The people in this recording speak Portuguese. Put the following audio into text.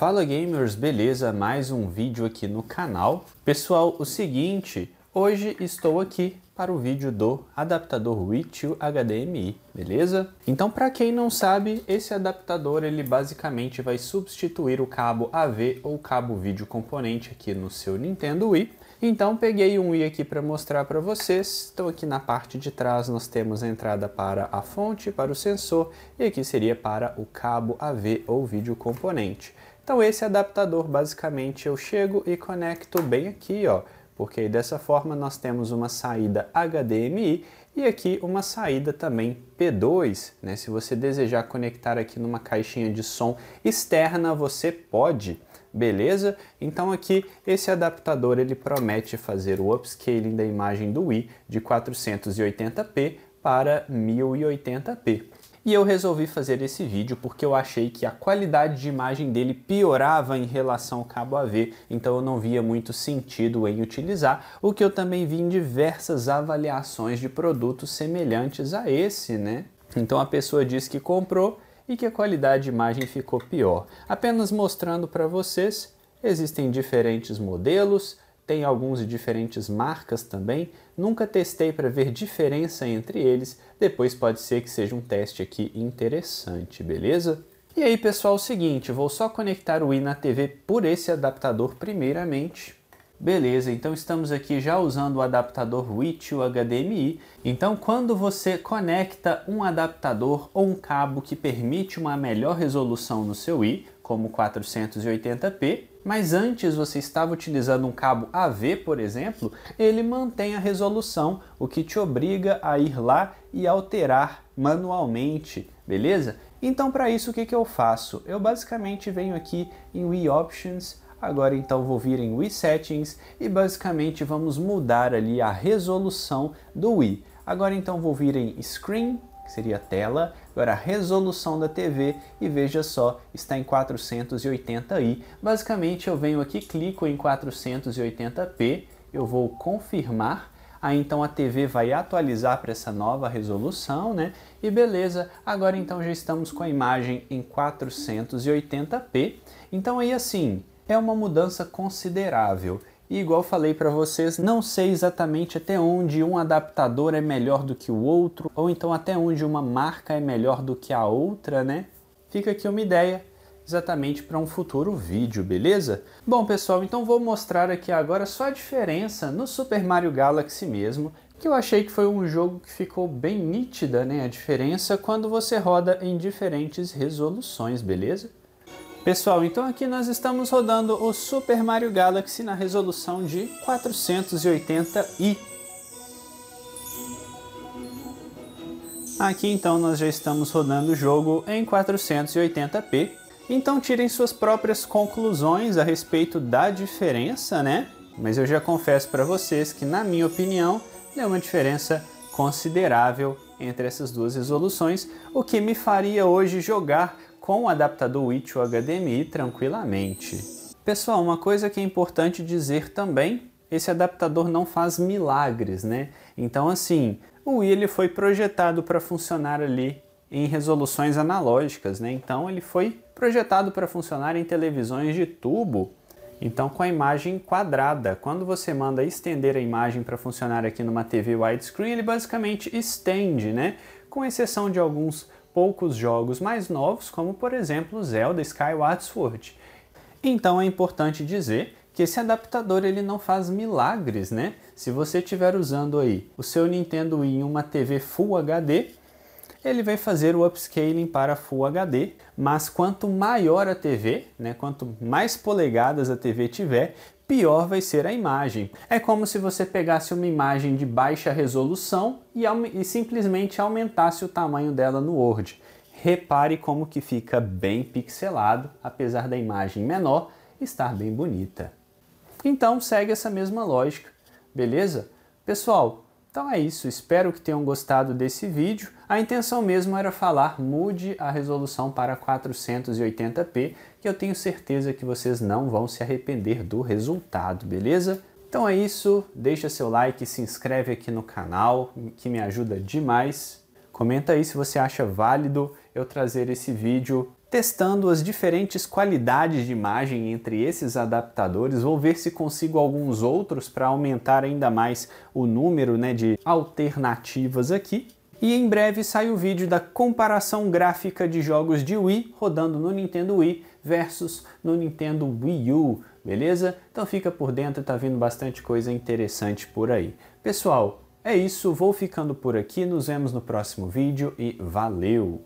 Fala gamers, beleza? Mais um vídeo aqui no canal. Pessoal, o seguinte, hoje estou aqui para o vídeo do adaptador Witio HDMI, beleza? Então para quem não sabe, esse adaptador ele basicamente vai substituir o cabo AV ou cabo vídeo componente aqui no seu Nintendo Wii então peguei um Wii aqui para mostrar para vocês. Então aqui na parte de trás nós temos a entrada para a fonte, para o sensor e aqui seria para o cabo AV ou vídeo componente. Então esse adaptador, basicamente, eu chego e conecto bem aqui, ó, porque dessa forma nós temos uma saída HDMI e aqui uma saída também P2, né? Se você desejar conectar aqui numa caixinha de som externa, você pode, beleza? Então aqui esse adaptador ele promete fazer o upscaling da imagem do Wii de 480p para 1080p. E eu resolvi fazer esse vídeo porque eu achei que a qualidade de imagem dele piorava em relação ao cabo AV, então eu não via muito sentido em utilizar, o que eu também vi em diversas avaliações de produtos semelhantes a esse, né? Então a pessoa diz que comprou e que a qualidade de imagem ficou pior. Apenas mostrando para vocês, existem diferentes modelos, tem alguns de diferentes marcas também. Nunca testei para ver diferença entre eles. Depois pode ser que seja um teste aqui interessante, beleza? E aí, pessoal, é o seguinte, vou só conectar o i na TV por esse adaptador primeiramente. Beleza, então estamos aqui já usando o adaptador Witch, o HDMI. Então, quando você conecta um adaptador ou um cabo que permite uma melhor resolução no seu i, como 480p, mas antes você estava utilizando um cabo AV, por exemplo, ele mantém a resolução, o que te obriga a ir lá e alterar manualmente, beleza? Então para isso o que, que eu faço? Eu basicamente venho aqui em Wii Options, agora então vou vir em Wii Settings e basicamente vamos mudar ali a resolução do Wii. Agora então vou vir em Screen, que seria tela, Agora, a resolução da TV, e veja só, está em 480i. Basicamente, eu venho aqui, clico em 480p, eu vou confirmar, aí então a TV vai atualizar para essa nova resolução, né? E beleza, agora então já estamos com a imagem em 480p. Então aí assim, é uma mudança considerável. E igual falei para vocês, não sei exatamente até onde um adaptador é melhor do que o outro, ou então até onde uma marca é melhor do que a outra, né? Fica aqui uma ideia exatamente para um futuro vídeo, beleza? Bom pessoal, então vou mostrar aqui agora só a diferença no Super Mario Galaxy mesmo, que eu achei que foi um jogo que ficou bem nítida né, a diferença quando você roda em diferentes resoluções, beleza? Pessoal, então aqui nós estamos rodando o Super Mario Galaxy na resolução de 480i. Aqui então nós já estamos rodando o jogo em 480p. Então tirem suas próprias conclusões a respeito da diferença, né? Mas eu já confesso para vocês que na minha opinião deu uma diferença considerável entre essas duas resoluções, o que me faria hoje jogar com o adaptador Witch HDMI tranquilamente. Pessoal, uma coisa que é importante dizer também, esse adaptador não faz milagres, né? Então assim, o Wii ele foi projetado para funcionar ali em resoluções analógicas, né? Então ele foi projetado para funcionar em televisões de tubo, então com a imagem quadrada. Quando você manda estender a imagem para funcionar aqui numa TV widescreen, ele basicamente estende, né? Com exceção de alguns poucos jogos mais novos, como por exemplo Zelda Skyward Sword. Então é importante dizer que esse adaptador ele não faz milagres, né? Se você estiver usando aí o seu Nintendo Wii em uma TV Full HD, ele vai fazer o upscaling para Full HD, mas quanto maior a TV, né, quanto mais polegadas a TV tiver, pior vai ser a imagem. É como se você pegasse uma imagem de baixa resolução e, e simplesmente aumentasse o tamanho dela no Word. Repare como que fica bem pixelado, apesar da imagem menor estar bem bonita. Então segue essa mesma lógica, beleza? Pessoal, então é isso, espero que tenham gostado desse vídeo. A intenção mesmo era falar mude a resolução para 480p, que eu tenho certeza que vocês não vão se arrepender do resultado, beleza? Então é isso, deixa seu like, se inscreve aqui no canal, que me ajuda demais. Comenta aí se você acha válido eu trazer esse vídeo Testando as diferentes qualidades de imagem entre esses adaptadores, vou ver se consigo alguns outros para aumentar ainda mais o número né, de alternativas aqui. E em breve sai o vídeo da comparação gráfica de jogos de Wii rodando no Nintendo Wii versus no Nintendo Wii U, beleza? Então fica por dentro, tá vindo bastante coisa interessante por aí. Pessoal, é isso, vou ficando por aqui, nos vemos no próximo vídeo e valeu!